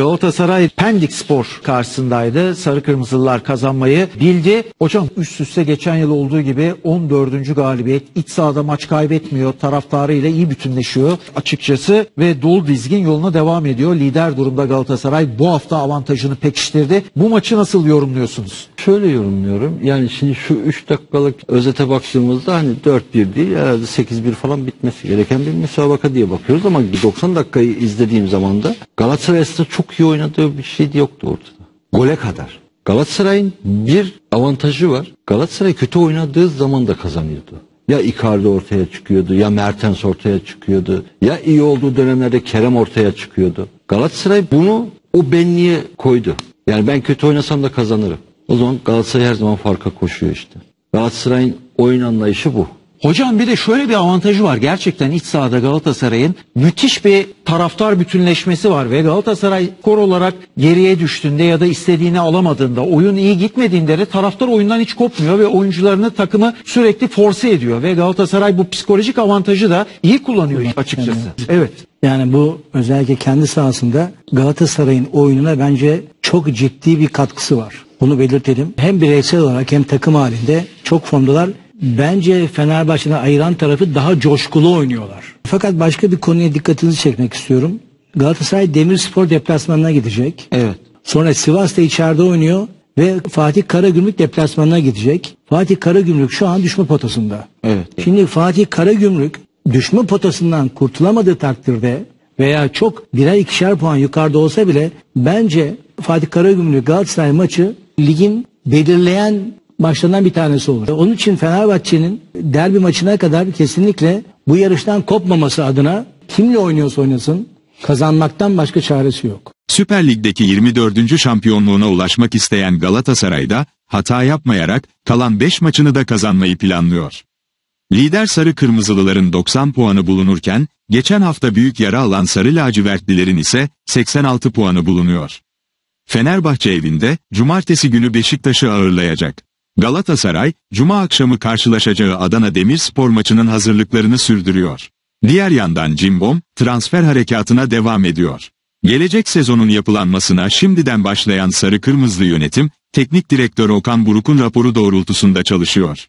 Galatasaray Pendik Spor karşısındaydı. Sarı Kırmızılılar kazanmayı bildi. Hocam üst üste geçen yıl olduğu gibi 14. galibiyet. İç sahada maç kaybetmiyor. Taraftarıyla iyi bütünleşiyor açıkçası ve dolu dizgin yoluna devam ediyor. Lider durumda Galatasaray bu hafta avantajını pekiştirdi. Bu maçı nasıl yorumluyorsunuz? Şöyle yorumluyorum. Yani şimdi şu 3 dakikalık özete baktığımızda hani 4-1 değil herhalde 8-1 falan bitmesi gereken bir müsabaka diye bakıyoruz ama 90 dakikayı izlediğim zaman da Galatasaray aslında çok iyi oynadığı bir şey yoktu ortada. Gole kadar. Galatasaray'ın bir avantajı var. Galatasaray kötü oynadığı zaman da kazanıyordu. Ya Icardi ortaya çıkıyordu, ya Mertens ortaya çıkıyordu, ya iyi olduğu dönemlerde Kerem ortaya çıkıyordu. Galatasaray bunu o benliğe koydu. Yani ben kötü oynasam da kazanırım. O zaman Galatasaray her zaman farka koşuyor işte. Galatasaray'ın oyun anlayışı bu. Hocam bir de şöyle bir avantajı var. Gerçekten iç sahada Galatasaray'ın müthiş bir taraftar bütünleşmesi var ve Galatasaray kor olarak geriye düştüğünde ya da istediğini alamadığında, oyun iyi gitmediğinde de taraftar oyundan hiç kopmuyor ve oyuncularını takımı sürekli force ediyor ve Galatasaray bu psikolojik avantajı da iyi kullanıyor açıkçası. Evet. Yani bu özellikle kendi sahasında Galatasaray'ın oyununa bence çok ciddi bir katkısı var. Bunu belirtelim. Hem bireysel olarak hem takım halinde çok formdalar bence Fenerbahçe'den ayıran tarafı daha coşkulu oynuyorlar. Fakat başka bir konuya dikkatinizi çekmek istiyorum. Galatasaray Demirspor deplasmanına gidecek. Evet. Sonra Sivas da içeride oynuyor ve Fatih Karagümrük deplasmanına gidecek. Fatih Karagümrük şu an düşme potasında. Evet. evet. Şimdi Fatih Karagümrük düşme potasından kurtulamadığı takdirde veya çok birer ikişer puan yukarıda olsa bile bence Fatih Karagümrük Galatasaray maçı ligin belirleyen maçlarından bir tanesi olur. E, onun için Fenerbahçe'nin derbi maçına kadar kesinlikle bu yarıştan kopmaması adına kimle oynuyorsa oynasın kazanmaktan başka çaresi yok. Süper Lig'deki 24. şampiyonluğuna ulaşmak isteyen Galatasaray'da hata yapmayarak kalan 5 maçını da kazanmayı planlıyor. Lider Sarı Kırmızılıların 90 puanı bulunurken, geçen hafta büyük yara alan Sarı Lacivertlilerin ise 86 puanı bulunuyor. Fenerbahçe evinde, cumartesi günü Beşiktaş'ı ağırlayacak. Galatasaray, Cuma akşamı karşılaşacağı Adana Demirspor maçının hazırlıklarını sürdürüyor. Diğer yandan Cimbom, transfer harekatına devam ediyor. Gelecek sezonun yapılanmasına şimdiden başlayan Sarı Kırmızlı yönetim, teknik direktör Okan Buruk'un raporu doğrultusunda çalışıyor.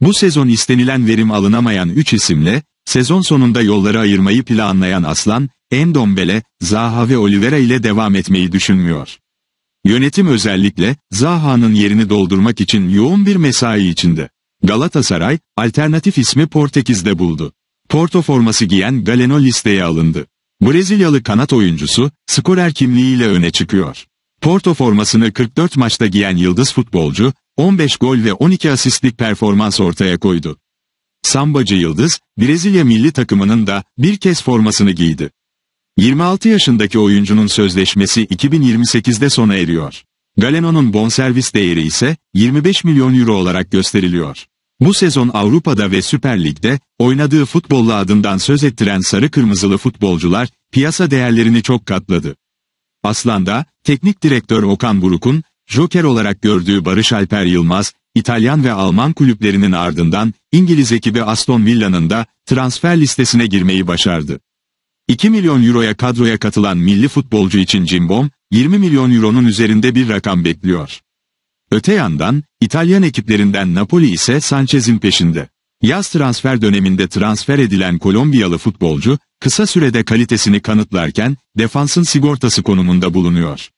Bu sezon istenilen verim alınamayan 3 isimle, sezon sonunda yolları ayırmayı planlayan Aslan, Endombele, Zaha ve Oliveira ile devam etmeyi düşünmüyor. Yönetim özellikle, Zaha'nın yerini doldurmak için yoğun bir mesai içinde. Galatasaray, alternatif ismi Portekiz'de buldu. Porto forması giyen Galeno listeye alındı. Brezilyalı kanat oyuncusu, skorer kimliğiyle öne çıkıyor. Porto formasını 44 maçta giyen yıldız futbolcu, 15 gol ve 12 asistlik performans ortaya koydu. Sambacı Yıldız, Brezilya milli takımının da bir kez formasını giydi. 26 yaşındaki oyuncunun sözleşmesi 2028'de sona eriyor. Galeno'nun bonservis değeri ise 25 milyon euro olarak gösteriliyor. Bu sezon Avrupa'da ve Süper Lig'de oynadığı futbolla adından söz ettiren sarı kırmızılı futbolcular piyasa değerlerini çok katladı. Aslan'da teknik direktör Okan Buruk'un Joker olarak gördüğü Barış Alper Yılmaz, İtalyan ve Alman kulüplerinin ardından İngiliz ekibi Aston Villa'nın da transfer listesine girmeyi başardı. 2 milyon euroya kadroya katılan milli futbolcu için Cimbom, 20 milyon euronun üzerinde bir rakam bekliyor. Öte yandan, İtalyan ekiplerinden Napoli ise Sanchez'in peşinde. Yaz transfer döneminde transfer edilen Kolombiyalı futbolcu, kısa sürede kalitesini kanıtlarken, defansın sigortası konumunda bulunuyor.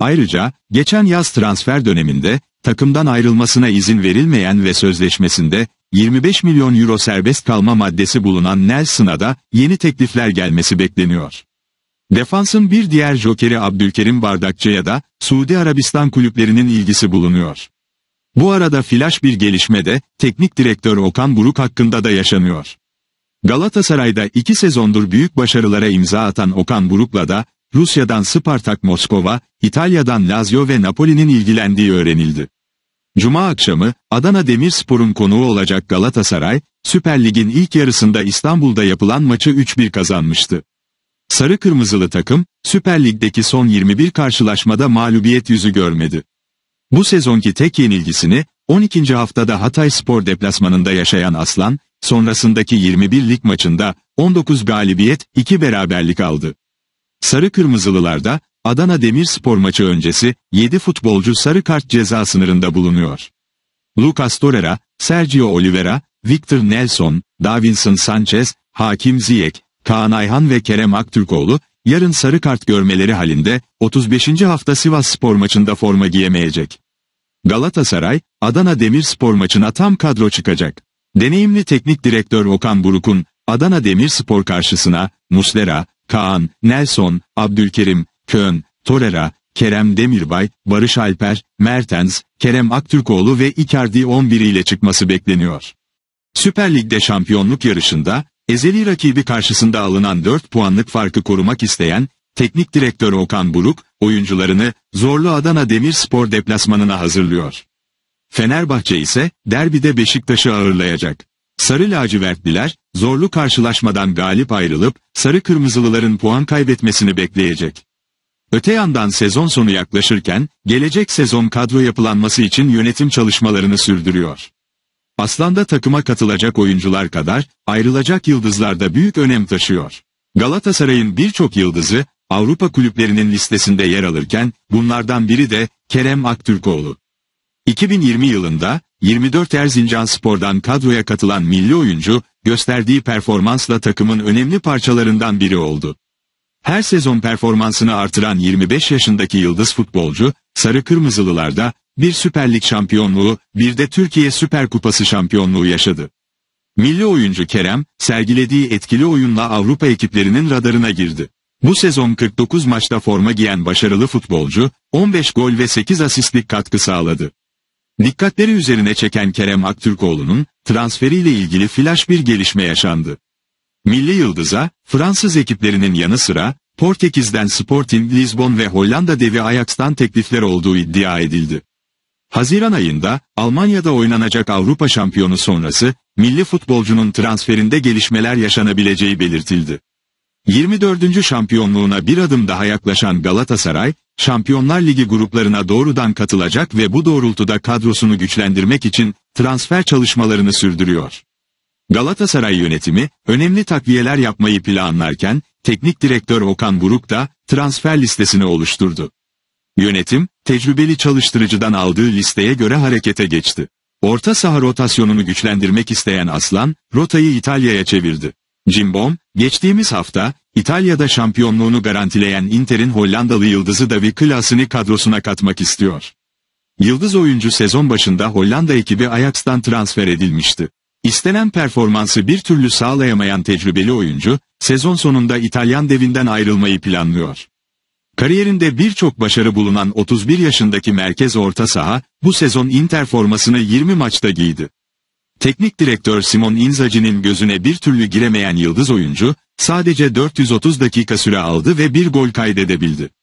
Ayrıca, geçen yaz transfer döneminde, takımdan ayrılmasına izin verilmeyen ve sözleşmesinde 25 milyon euro serbest kalma maddesi bulunan Nelson'a da yeni teklifler gelmesi bekleniyor. Defansın bir diğer jokeri Abdülkerim Bardakçı'ya da Suudi Arabistan kulüplerinin ilgisi bulunuyor. Bu arada flash bir gelişme de teknik direktör Okan Buruk hakkında da yaşanıyor. Galatasaray'da iki sezondur büyük başarılara imza atan Okan Buruk'la da Rusya'dan Spartak Moskova, İtalya'dan Lazio ve Napoli'nin ilgilendiği öğrenildi. Cuma akşamı Adana Demirspor'un konuğu olacak Galatasaray, Süper Lig'in ilk yarısında İstanbul'da yapılan maçı 3-1 kazanmıştı. Sarı kırmızılı takım, Süper Lig'deki son 21 karşılaşmada mağlubiyet yüzü görmedi. Bu sezonki tek yenilgisini 12. haftada Hatay Spor deplasmanında yaşayan Aslan, sonrasındaki 21 lig maçında 19 galibiyet, 2 beraberlik aldı. Sarı kırmızılılar da Adana Demirspor maçı öncesi 7 futbolcu sarı kart ceza sınırında bulunuyor. Lucas Torreira, Sergio Oliveira, Victor Nelson, Davinson Sanchez, Hakim Ziyek, Kaan Ayhan ve Kerem Aktürkoğlu yarın sarı kart görmeleri halinde 35. hafta Sivas Spor maçında forma giyemeyecek. Galatasaray, Adana Demirspor maçına tam kadro çıkacak. Deneyimli teknik direktör Okan Buruk'un Adana Demirspor karşısına Muslera, Kaan, Nelson, Abdülkerim, Kön, Torera, Kerem Demirbay, Barış Alper, Mertens, Kerem Aktürkoğlu ve Icardi 11 ile çıkması bekleniyor. Süper Lig'de şampiyonluk yarışında, ezeli rakibi karşısında alınan 4 puanlık farkı korumak isteyen, teknik direktör Okan Buruk, oyuncularını zorlu Adana Demirspor deplasmanına hazırlıyor. Fenerbahçe ise derbide Beşiktaş'ı ağırlayacak. Sarı lacivertliler, zorlu karşılaşmadan galip ayrılıp, sarı kırmızılıların puan kaybetmesini bekleyecek. Öte yandan sezon sonu yaklaşırken, gelecek sezon kadro yapılanması için yönetim çalışmalarını sürdürüyor. Aslan'da takıma katılacak oyuncular kadar, ayrılacak yıldızlar da büyük önem taşıyor. Galatasaray'ın birçok yıldızı, Avrupa kulüplerinin listesinde yer alırken, bunlardan biri de Kerem Aktürkoğlu. 2020 yılında, 24 Erzincan Spor'dan kadroya katılan milli oyuncu, gösterdiği performansla takımın önemli parçalarından biri oldu. Her sezon performansını artıran 25 yaşındaki yıldız futbolcu, Sarı Kırmızılılar'da bir Süper Lig şampiyonluğu, bir de Türkiye Süper Kupası şampiyonluğu yaşadı. Milli oyuncu Kerem, sergilediği etkili oyunla Avrupa ekiplerinin radarına girdi. Bu sezon 49 maçta forma giyen başarılı futbolcu, 15 gol ve 8 asistlik katkı sağladı. Dikkatleri üzerine çeken Kerem Aktürkoğlu'nun transferiyle ilgili flash bir gelişme yaşandı. Milli Yıldız'a, Fransız ekiplerinin yanı sıra, Portekiz'den Sporting Lisbon ve Hollanda devi Ajax'tan teklifler olduğu iddia edildi. Haziran ayında, Almanya'da oynanacak Avrupa şampiyonu sonrası, milli futbolcunun transferinde gelişmeler yaşanabileceği belirtildi. 24. şampiyonluğuna bir adım daha yaklaşan Galatasaray, Şampiyonlar Ligi gruplarına doğrudan katılacak ve bu doğrultuda kadrosunu güçlendirmek için transfer çalışmalarını sürdürüyor. Galatasaray yönetimi önemli takviyeler yapmayı planlarken teknik direktör Okan Buruk da transfer listesini oluşturdu. Yönetim, tecrübeli çalıştırıcıdan aldığı listeye göre harekete geçti. Orta saha rotasyonunu güçlendirmek isteyen Aslan, rotayı İtalya'ya çevirdi. Cimbom, geçtiğimiz hafta, İtalya'da şampiyonluğunu garantileyen Inter'in Hollandalı yıldızı Davi Klasını kadrosuna katmak istiyor. Yıldız oyuncu sezon başında Hollanda ekibi Ajax'tan transfer edilmişti. İstenen performansı bir türlü sağlayamayan tecrübeli oyuncu, sezon sonunda İtalyan devinden ayrılmayı planlıyor. Kariyerinde birçok başarı bulunan 31 yaşındaki merkez orta saha, bu sezon Inter formasını 20 maçta giydi. Teknik direktör Simon Inzaghi'nin gözüne bir türlü giremeyen yıldız oyuncu, sadece 430 dakika süre aldı ve bir gol kaydedebildi.